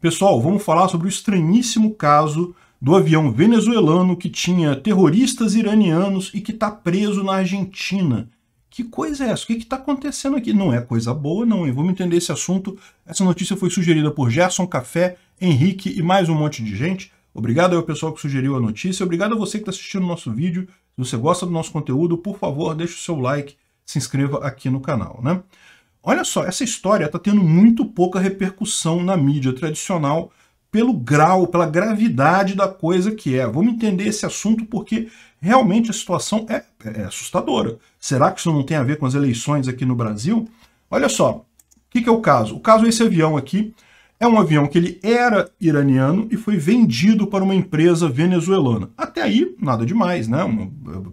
Pessoal, vamos falar sobre o estranhíssimo caso do avião venezuelano que tinha terroristas iranianos e que está preso na Argentina. Que coisa é essa? O que está acontecendo aqui? Não é coisa boa, não, hein? Vamos entender esse assunto. Essa notícia foi sugerida por Gerson Café, Henrique e mais um monte de gente. Obrigado ao pessoal que sugeriu a notícia. Obrigado a você que está assistindo o nosso vídeo. Se você gosta do nosso conteúdo, por favor, deixe o seu like, se inscreva aqui no canal, né? Olha só, essa história está tendo muito pouca repercussão na mídia tradicional pelo grau, pela gravidade da coisa que é. Vamos entender esse assunto porque realmente a situação é, é assustadora. Será que isso não tem a ver com as eleições aqui no Brasil? Olha só, o que, que é o caso? O caso é esse avião aqui. É um avião que ele era iraniano e foi vendido para uma empresa venezuelana. Até aí, nada demais, né?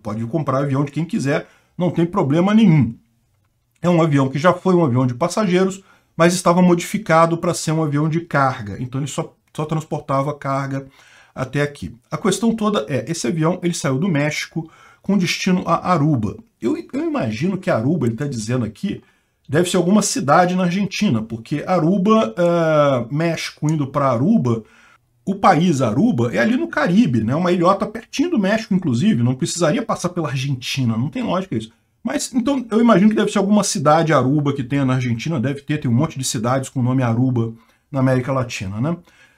Pode comprar avião de quem quiser, não tem problema nenhum. É um avião que já foi um avião de passageiros, mas estava modificado para ser um avião de carga. Então ele só, só transportava carga até aqui. A questão toda é, esse avião ele saiu do México com destino a Aruba. Eu, eu imagino que Aruba, ele está dizendo aqui, deve ser alguma cidade na Argentina, porque Aruba, uh, México indo para Aruba, o país Aruba é ali no Caribe, né? Uma ilhota pertinho do México, inclusive. Não precisaria passar pela Argentina, não tem lógica isso. Mas então eu imagino que deve ser alguma cidade Aruba que tenha na Argentina, deve ter, tem um monte de cidades com o nome Aruba na América Latina, né?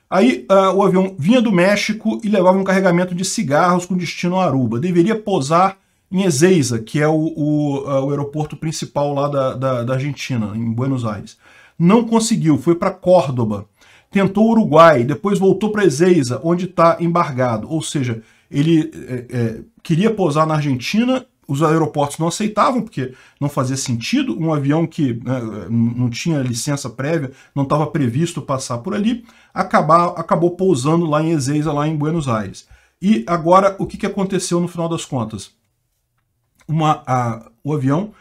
Aí uh, o avião vinha do México e levava um carregamento de cigarros com destino a Aruba. Deveria pousar em Ezeiza, que é o, o, uh, o aeroporto principal lá da, da, da, Argentina, em Buenos Aires. Não conseguiu, foi para Córdoba. Tentou o Uruguai, depois voltou para Ezeiza, onde está embargado. Ou seja, ele é, é, queria pousar na Argentina os aeroportos não aceitavam, porque não fazia sentido, um avião que né, não tinha licença prévia, não estava previsto passar por ali, acabar, acabou pousando lá em Ezeiza, lá em Buenos Aires. E agora, o que, que aconteceu no final das contas? Uma, a, o avião,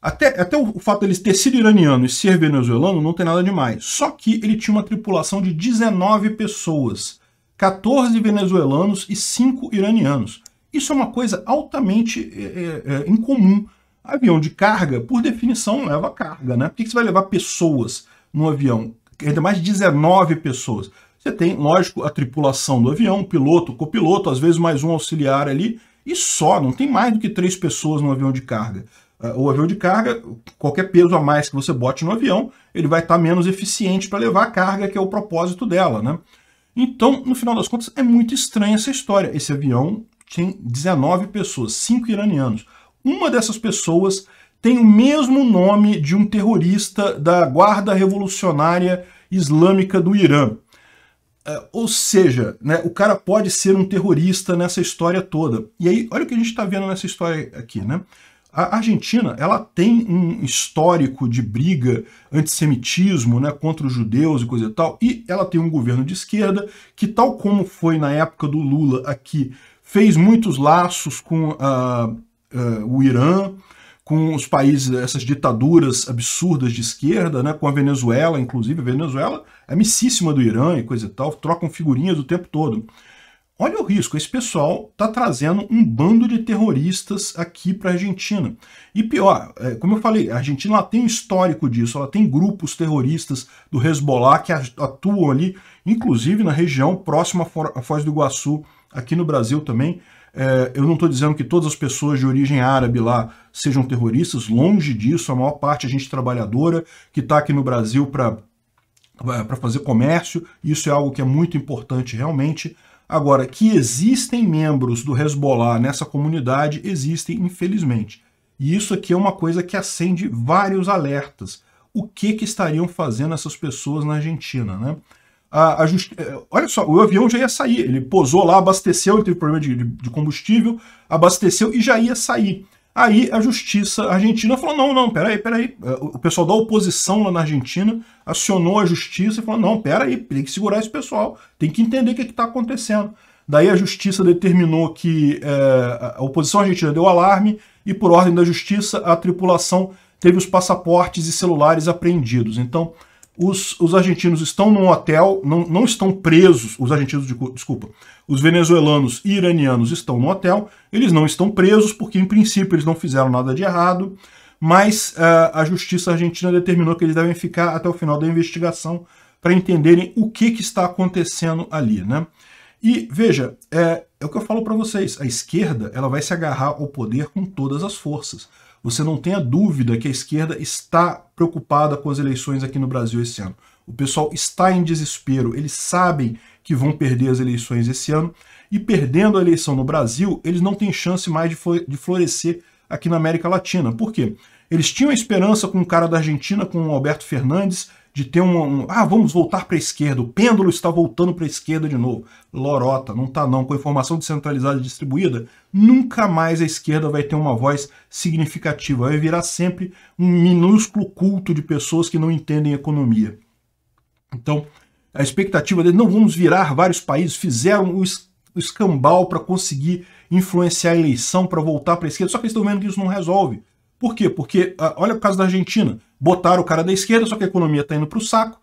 até, até o fato deles de ter sido iraniano e ser venezuelano não tem nada demais, só que ele tinha uma tripulação de 19 pessoas, 14 venezuelanos e 5 iranianos. Isso é uma coisa altamente é, é, é, incomum. Avião de carga, por definição, leva carga, né? Por que, você vai levar pessoas no avião? Ainda mais 19 pessoas. Você tem, lógico, a tripulação do avião, o piloto, o copiloto, às vezes mais um auxiliar ali, e só, não tem mais do que três pessoas no avião de carga. Ah, o avião de carga, qualquer peso a mais que você bote no avião, ele vai estar menos eficiente para levar a carga, que é o propósito dela, né? Então, no final das contas, é muito estranha essa história. Esse avião tem 19 pessoas, 5 iranianos. Uma dessas pessoas tem o mesmo nome de um terrorista da Guarda Revolucionária Islâmica do Irã. É, ou seja, né, o cara pode ser um terrorista nessa história toda. E aí, olha o que a gente está vendo nessa história aqui, né? A Argentina ela tem um histórico de briga, antissemitismo né, contra os judeus e coisa e tal, e ela tem um governo de esquerda que, tal como foi na época do Lula aqui, fez muitos laços com ah, ah, o Irã, com os países, essas ditaduras absurdas de esquerda, né, com a Venezuela, inclusive. A Venezuela é amicíssima do Irã e coisa e tal, trocam figurinhas o tempo todo. Olha o risco, esse pessoal está trazendo um bando de terroristas aqui para a Argentina. E pior, é, como eu falei, a Argentina ela tem um histórico disso, ela tem grupos terroristas do Hezbollah que atuam ali, inclusive na região próxima à Foz do Iguaçu, Aqui no Brasil também, é, eu não estou dizendo que todas as pessoas de origem árabe lá sejam terroristas, longe disso, a maior parte é gente trabalhadora que está aqui no Brasil para é, para fazer comércio, isso é algo que é muito importante realmente. Agora, que existem membros do Hezbollah nessa comunidade, existem, infelizmente. E isso aqui é uma coisa que acende vários alertas. O que, que estariam fazendo essas pessoas na Argentina, né? a, a justi... É, olha só, o avião já ia sair. Ele pousou lá, abasteceu, ele teve problema de, de, combustível, abasteceu e já ia sair. Aí a justiça argentina falou: não, não, peraí, peraí. É, o pessoal da oposição lá na Argentina acionou a justiça e falou: não, peraí, tem que segurar esse pessoal, tem que entender o que é está acontecendo. Daí a justiça determinou que é, a oposição argentina deu alarme e, por ordem da justiça, a tripulação teve os passaportes e celulares apreendidos. Então, os, os argentinos estão num hotel, não, não estão presos, os argentinos, de, desculpa, os venezuelanos e iranianos estão no hotel, eles não estão presos porque, em princípio, eles não fizeram nada de errado, mas uh, a justiça argentina determinou que eles devem ficar até o final da investigação para entenderem o que, que está acontecendo ali, né? E veja, é, é o que eu falo para vocês, a esquerda ela vai se agarrar ao poder com todas as forças. Você não tenha dúvida que a esquerda está preocupada com as eleições aqui no Brasil esse ano. O pessoal está em desespero, eles sabem que vão perder as eleições esse ano, e perdendo a eleição no Brasil, eles não têm chance mais de florescer aqui na América Latina. Por quê? Eles tinham a esperança com o cara da Argentina, com o Alberto Fernandes, de ter um, um ah, vamos voltar para a esquerda, o pêndulo está voltando para a esquerda de novo. Lorota, não tá não, com a informação descentralizada e distribuída, nunca mais a esquerda vai ter uma voz significativa, vai virar sempre um minúsculo culto de pessoas que não entendem economia. Então, a expectativa dele, não vamos virar vários países, fizeram o escambau para conseguir influenciar a eleição para voltar para a esquerda, só que eles estão vendo que isso não resolve. Por quê? Porque, uh, olha o caso da Argentina. Botaram o cara da esquerda, só que a economia está indo para ah, ah, o saco,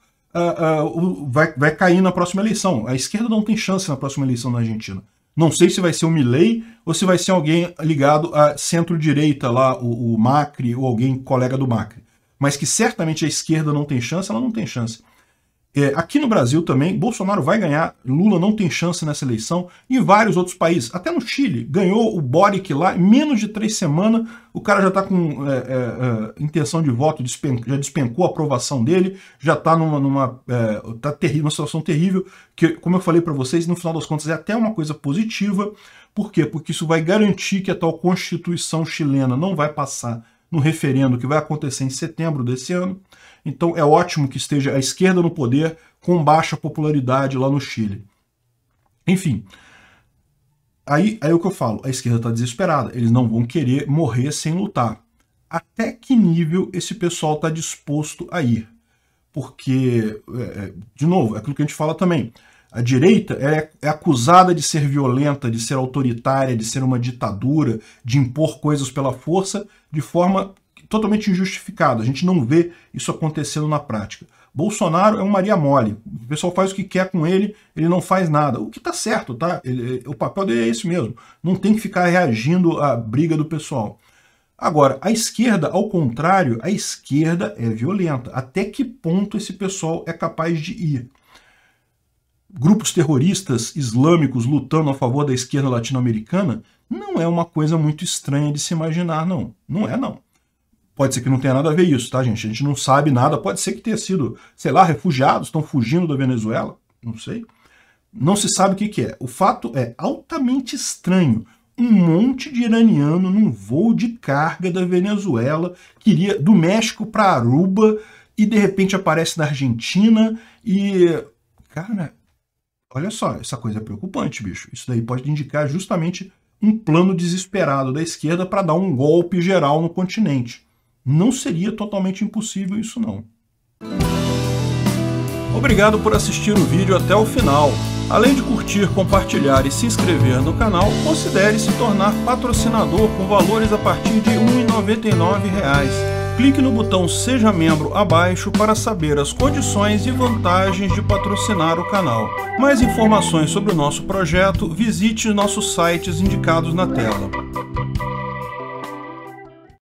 uh, uh, vai, vai cair na próxima eleição. A esquerda não tem chance na próxima eleição na Argentina. Não sei se vai ser o Milley ou se vai ser alguém ligado à centro-direita lá, o, o Macri ou alguém colega do Macri. Mas que certamente a esquerda não tem chance, ela não tem chance. É, aqui no Brasil também, Bolsonaro vai ganhar, Lula não tem chance nessa eleição, e vários outros países. Até no Chile, ganhou o Boric lá, em menos de três semanas, o cara já está com é, é, é, intenção de voto, despen já despencou a aprovação dele, já está numa, numa, é, tá numa situação terrível, que, como eu falei para vocês, no final das contas é até uma coisa positiva. Por quê? Porque isso vai garantir que a tal Constituição chilena não vai passar no referendo que vai acontecer em setembro desse ano. Então é ótimo que esteja a esquerda no poder com baixa popularidade lá no Chile. Enfim, aí, aí é o que eu falo, a esquerda está desesperada, eles não vão querer morrer sem lutar. Até que nível esse pessoal está disposto a ir? Porque, é, é, de novo, é aquilo que a gente fala também, a direita é, é, acusada de ser violenta, de ser autoritária, de ser uma ditadura, de impor coisas pela força, de forma totalmente injustificado. A gente não vê isso acontecendo na prática. Bolsonaro é um Maria Mole. O pessoal faz o que quer com ele, ele não faz nada. O que tá certo, tá? Ele, o papel dele é esse mesmo. Não tem que ficar reagindo à briga do pessoal. Agora, a esquerda, ao contrário, a esquerda é violenta. Até que ponto esse pessoal é capaz de ir? Grupos terroristas islâmicos lutando a favor da esquerda latino-americana não é uma coisa muito estranha de se imaginar, não. Não é, não. Pode ser que não tenha nada a ver isso, tá, gente? A gente não sabe nada. Pode ser que tenha sido, sei lá, refugiados, estão fugindo da Venezuela, não sei. Não se sabe o que, que é. O fato é altamente estranho. Um monte de iraniano num voo de carga da Venezuela, que iria do México para Aruba, e de repente aparece na Argentina e. Cara, olha só, essa coisa é preocupante, bicho. Isso daí pode indicar justamente um plano desesperado da esquerda para dar um golpe geral no continente não seria totalmente impossível isso não. Obrigado por assistir o vídeo até o final. Além de curtir, compartilhar e se inscrever no canal, considere se tornar patrocinador com valores a partir de R$ 1,99 clique no botão Seja Membro abaixo para saber as condições e vantagens de patrocinar o canal. Mais informações sobre o nosso projeto, visite nossos sites indicados na tela.